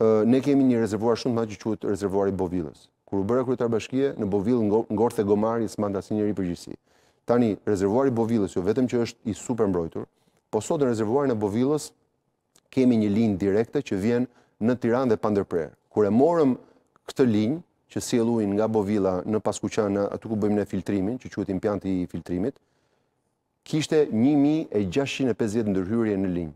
ne kemi një rezervuar shumë të madh që quhet rezervuari rezervuar i bovillës. Kur u bërë kryetar bashkie bashkje, në bovillë në gorthë e gomari, së manda si njëri përgjësi. Tani, rezervuar i bovillës, jo vetëm që është i super mbrojtur, po sot në rezervuar e në bovillës, kemi një linjë direkte që vjen në Tiran dhe Pandërpre. Kur e morëm këtë linjë, që si nga bovilla në paskuqana, atë ku bëjmë në filtrimin, që quhet impianti i filtrimit, kishte 1650 ndërhyrje në linjë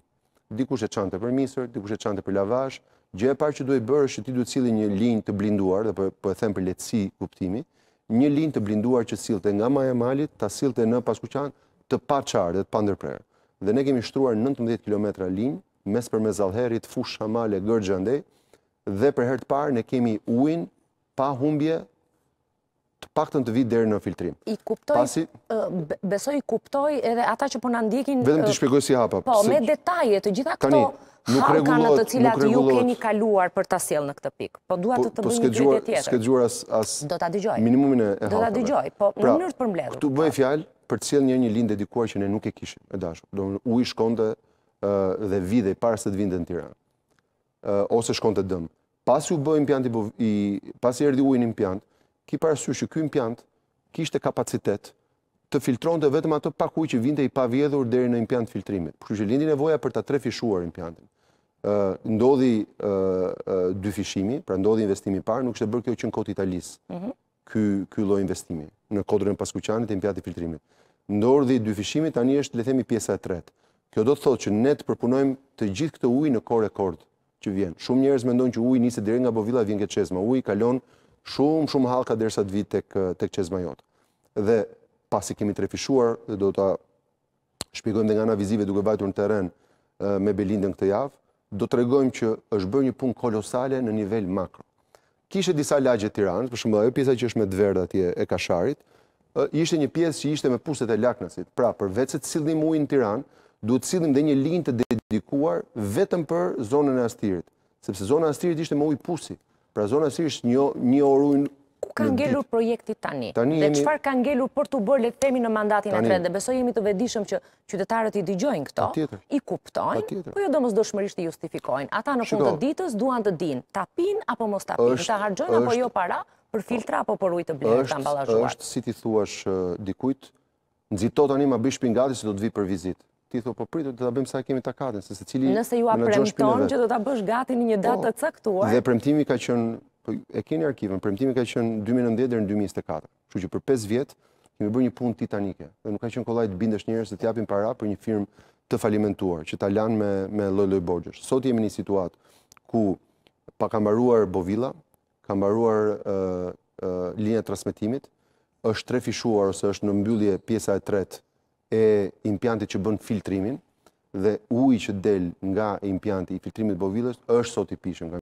dikush e çante për misër, dikush e çante për lavazh. Gjë e parë që duhet bërë është ti duhet cilë një linjë të blinduar, dhe po, po e them për lehtësi kuptimi, një linjë të blinduar që sillte nga maja e malit, ta sillte në paskuqan të pa çarë dhe të pa ndërprerë. Dhe ne kemi shtruar 19 kilometra linjë mes për mezallherit, fusha male, gërgjë dhe për herë të parë ne kemi ujin pa humbje pak të në të vitë dherë në filtrim. I kuptoj, besoj i kuptoj edhe ata që po në ndikin... Vedëm të shpjegoj si hapa. Po, me detajet, gjitha këto halka të cilat ju keni kaluar për ta sel në këtë pikë. Po, duat po, të të po bëjnë një kërgjë tjetër. Po, s'ke gjuar as... Do t'a digjoj. Minimumin e halka. Do t'a digjoj, po në pra, mënyrët për mbledur. Këtu bëjnë pra. fjalë për të sel një një linde që ne nuk e kishim. Pas i erdi ujnë një ki parasysh që ky impiant kishte kapacitet të filtronte vetëm ato pak që vinte i pavjedhur deri në impiant filtrimit. Kështu që lindi nevoja për ta trefishuar impiantin. ë ndodhi ë dy fishimi, pra ndodhi investimi i parë, nuk të bërë kjo që në kod italis. Ëh. Mm Ky ky lloj investimi në kodrën e Paskuqanit e impianti filtrimit. Ndodhi dy fishimi, tani është le të themi pjesa e tretë. Kjo do të thotë që ne të përpunojmë të gjithë këtë ujë në kohë që vjen. Shumë njerëz mendojnë që uji niset deri nga Bovilla vjen ke Çezma. Uji kalon shumë shumë halka derisa të vitë tek tek çezma Dhe pasi kemi trefishuar dhe do ta shpjegojmë nga na vizive duke vajtur në terren me Belindën këtë javë, do tregojmë që është bërë një punë kolosale në nivel makro. Kishte disa lagje Tiranës, për shembull, ajo pjesa që është me dverd atje e Kasharit, ishte një pjesë që ishte me puset e Laknasit. Pra, përveç se të sillnim ujin në Tiranë, duhet të sillnim edhe një linjë të dedikuar vetëm për zonën e Astirit, sepse zona e Astirit ishte me ujë pushti. Pra zona si një orujnë Ku ka ngellur projekti tani? Dhe qëfar ka ngellur për të bërë lektemi në mandatin e trende? Besoj jemi të vedishëm që qytetarët i digjojnë këto, i kuptojnë, po jo do mësë dëshmërisht i justifikojnë. Ata në fund të ditës duan të din, tapin apo mos tapin, të hargjën apo jo para për filtra apo për ujtë të blerë të ambalazhuar. është, si ti thuash dikujt, nëzitot tani ma se do të vi për vizitë ti thua po pritet do ta bëjmë sa kemi takatin se secili nëse ju hap premton që do ta bësh gati në një datë po, të caktuar. Dhe premtimi ka qenë po, e keni arkivën, premtimi ka qenë 2019 deri në 2024. Kështu që për 5 vjet kemi bërë një punë titanike. Dhe nuk ka qenë kollaj të bindesh njerëz dhe të japin para për një firmë të falimentuar që ta lanë me me lloj-lloj Sot jemi në një situatë ku pa ka mbaruar Bovilla, ka mbaruar ë linja transmetimit është trefishuar ose është në mbyllje pjesa e tretë e impjantit që bën filtrimin dhe uj që del nga impjantit i filtrimit bovillës është sot i pishën.